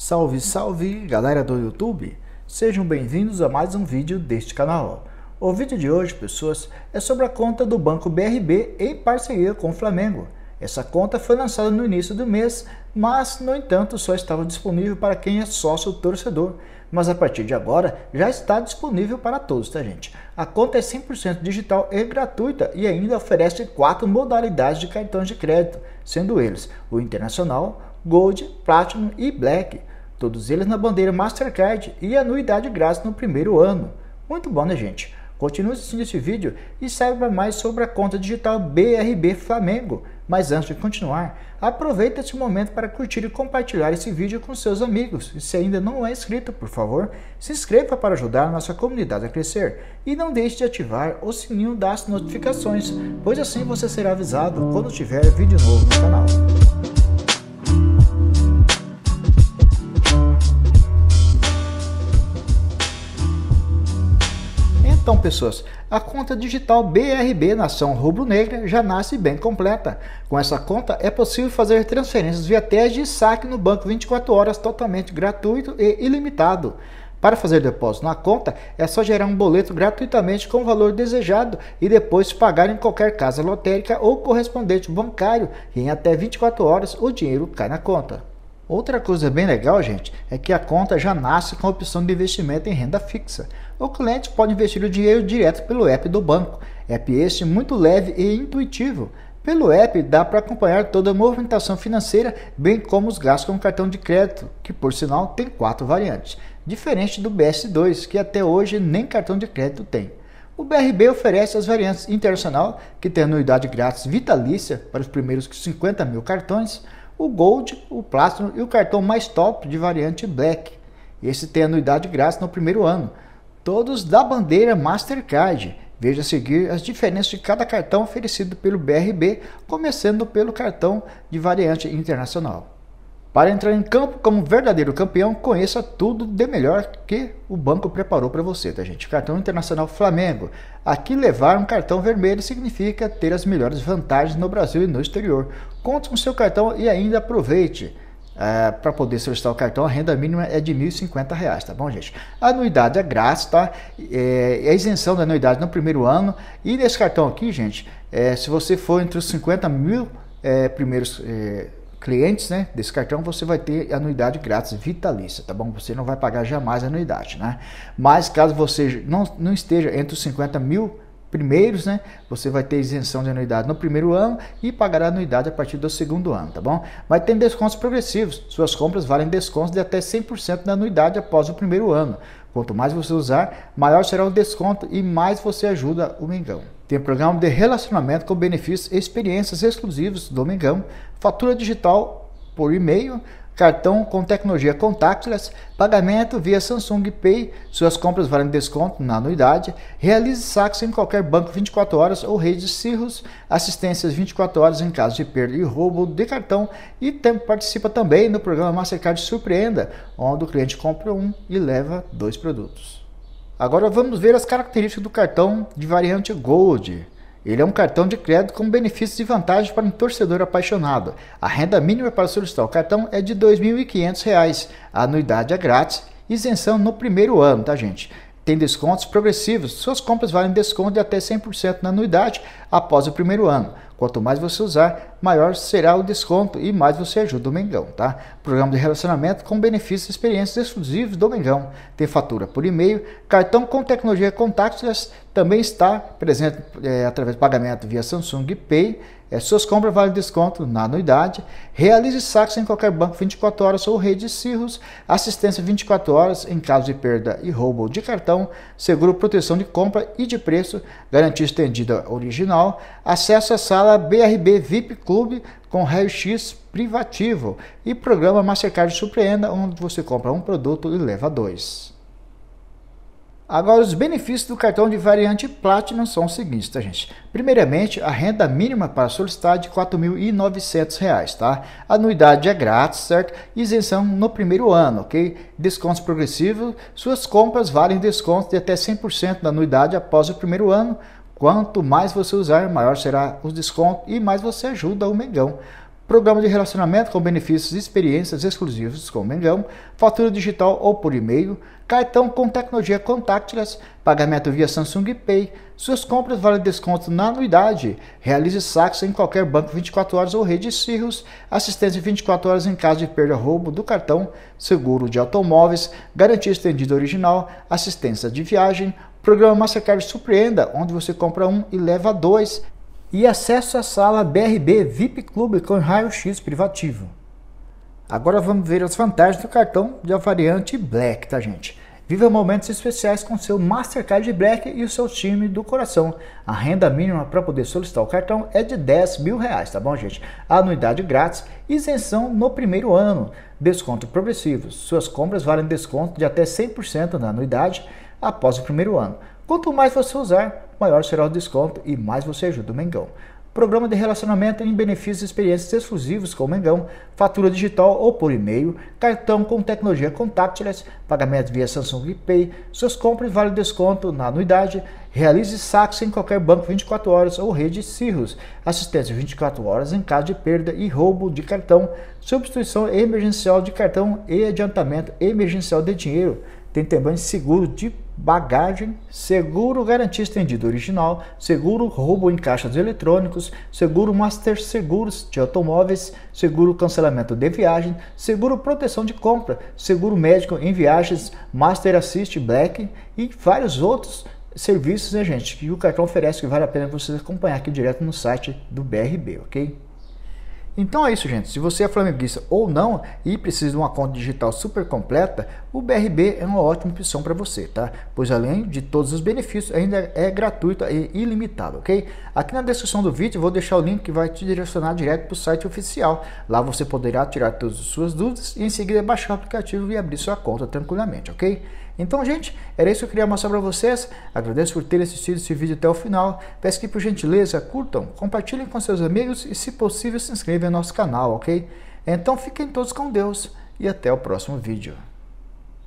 Salve, salve, galera do YouTube! Sejam bem-vindos a mais um vídeo deste canal. O vídeo de hoje, pessoas, é sobre a conta do Banco BRB em parceria com o Flamengo. Essa conta foi lançada no início do mês, mas, no entanto, só estava disponível para quem é sócio torcedor. Mas a partir de agora já está disponível para todos, tá, gente? A conta é 100% digital e gratuita e ainda oferece quatro modalidades de cartões de crédito, sendo eles o Internacional, Gold, Platinum e Black. Todos eles na bandeira Mastercard e anuidade grátis no primeiro ano. Muito bom, né, gente? Continue assistindo esse vídeo e saiba mais sobre a conta digital BRB Flamengo. Mas antes de continuar, aproveita este momento para curtir e compartilhar esse vídeo com seus amigos. E se ainda não é inscrito, por favor, se inscreva para ajudar a nossa comunidade a crescer. E não deixe de ativar o sininho das notificações, pois assim você será avisado quando tiver vídeo novo no canal. Então, pessoas, a conta digital BRB Nação Rubro-Negra já nasce bem completa. Com essa conta é possível fazer transferências via teste e saque no banco 24 horas totalmente gratuito e ilimitado. Para fazer depósito na conta, é só gerar um boleto gratuitamente com o valor desejado e depois pagar em qualquer casa lotérica ou correspondente bancário, e em até 24 horas o dinheiro cai na conta. Outra coisa bem legal, gente, é que a conta já nasce com a opção de investimento em renda fixa. O cliente pode investir o dinheiro direto pelo app do banco. App este muito leve e intuitivo. Pelo app dá para acompanhar toda a movimentação financeira, bem como os gastos com cartão de crédito, que por sinal tem quatro variantes, diferente do BS2, que até hoje nem cartão de crédito tem. O BRB oferece as variantes internacional, que tem anuidade grátis vitalícia para os primeiros 50 mil cartões, o Gold, o Platinum e o cartão mais top de variante Black. Esse tem anuidade grátis no primeiro ano. Todos da bandeira Mastercard. Veja a seguir as diferenças de cada cartão oferecido pelo BRB, começando pelo cartão de variante internacional. Para entrar em campo como verdadeiro campeão, conheça tudo de melhor que o banco preparou para você, tá gente? Cartão Internacional Flamengo. Aqui levar um cartão vermelho significa ter as melhores vantagens no Brasil e no exterior. Conte com seu cartão e ainda aproveite. Uh, para poder solicitar o cartão, a renda mínima é de R$ 1.050, tá bom, gente? A anuidade é grátis, tá? É, é isenção da anuidade no primeiro ano. E nesse cartão aqui, gente, é, se você for entre os 50 mil é, primeiros clientes né, desse cartão, você vai ter anuidade grátis vitalícia, tá bom? Você não vai pagar jamais anuidade, né? Mas caso você não, não esteja entre os 50 mil primeiros, né? Você vai ter isenção de anuidade no primeiro ano e pagará anuidade a partir do segundo ano, tá bom? Mas tem descontos progressivos. Suas compras valem descontos de até 100% da anuidade após o primeiro ano. Quanto mais você usar, maior será o desconto e mais você ajuda o Mengão. Tem programa de relacionamento com benefícios e experiências exclusivos do Mengão, fatura digital por e-mail, cartão com tecnologia contactless, pagamento via Samsung Pay, suas compras valem desconto na anuidade, realize saques em qualquer banco 24 horas ou rede de cirros, assistências 24 horas em caso de perda e roubo de cartão e participa também no programa Mastercard Surpreenda, onde o cliente compra um e leva dois produtos. Agora vamos ver as características do cartão de variante Gold. Ele é um cartão de crédito com benefícios e vantagens para um torcedor apaixonado. A renda mínima para solicitar o cartão é de R$ 2.500. A anuidade é grátis, isenção no primeiro ano, tá, gente? tem descontos progressivos. Suas compras valem desconto de até 100% na anuidade após o primeiro ano. Quanto mais você usar, maior será o desconto e mais você ajuda o Mengão, tá? Programa de relacionamento com benefícios e experiências exclusivos do Mengão. Tem fatura por e-mail, cartão com tecnologia contactless também está presente é, através de pagamento via Samsung Pay é, suas compras valem desconto na anuidade. Realize saques em qualquer banco 24 horas ou rede de cirros. Assistência 24 horas em caso de perda e roubo de cartão. Seguro proteção de compra e de preço. Garantia estendida original. Acesso à sala BRB VIP Clube com raio-x privativo. E programa Mastercard Surpreenda, onde você compra um produto e leva dois. Agora, os benefícios do cartão de variante Platinum são os seguintes, tá, gente? Primeiramente, a renda mínima para solicitar é de R$ 4.900, tá? A anuidade é grátis, certo? Isenção no primeiro ano, ok? Descontos progressivos. Suas compras valem desconto de até 100% da anuidade após o primeiro ano. Quanto mais você usar, maior será os desconto e mais você ajuda o Megão programa de relacionamento com benefícios e experiências exclusivos com o Mengão, fatura digital ou por e-mail, cartão com tecnologia contactless, pagamento via Samsung Pay, suas compras valem desconto na anuidade, realize saques em qualquer banco 24 horas ou rede Cirrus, assistência 24 horas em caso de perda ou roubo do cartão, seguro de automóveis, garantia estendida original, assistência de viagem, programa Mastercard Surpreenda, onde você compra um e leva dois, e acesso à sala BRB VIP Club com raio-x privativo. Agora vamos ver as vantagens do cartão da variante Black, tá gente? Viva momentos especiais com seu Mastercard Black e o seu time do coração. A renda mínima para poder solicitar o cartão é de 10 mil reais, tá bom, gente? Anuidade grátis, isenção no primeiro ano, desconto progressivo. Suas compras valem desconto de até 100% na anuidade após o primeiro ano. Quanto mais você usar, maior será o desconto e mais você ajuda o Mengão. Programa de relacionamento em benefícios e experiências exclusivos com o Mengão, fatura digital ou por e-mail, cartão com tecnologia contactless, pagamento via Samsung Pay, suas compras valem desconto na anuidade, realize saques em qualquer banco 24 horas ou rede Cirrus, assistência 24 horas em caso de perda e roubo de cartão, substituição emergencial de cartão e adiantamento emergencial de dinheiro, tem também seguro de bagagem, seguro garantia estendida original, seguro roubo em caixas eletrônicos, seguro master seguros de automóveis, seguro cancelamento de viagem, seguro proteção de compra, seguro médico em viagens, master assist black e vários outros serviços, né, gente, que o cartão oferece que vale a pena vocês acompanhar aqui direto no site do BRB, ok? Então é isso, gente. Se você é flamenguista ou não e precisa de uma conta digital super completa, o BRB é uma ótima opção para você, tá? Pois além de todos os benefícios, ainda é gratuita e ilimitada, ok? Aqui na descrição do vídeo vou deixar o link que vai te direcionar direto para o site oficial. Lá você poderá tirar todas as suas dúvidas e em seguida baixar o aplicativo e abrir sua conta tranquilamente, ok? Então, gente, era isso que eu queria mostrar para vocês. Agradeço por terem assistido esse vídeo até o final. Peço que, por gentileza, curtam, compartilhem com seus amigos e, se possível, se inscrevam no nosso canal, ok? Então, fiquem todos com Deus e até o próximo vídeo.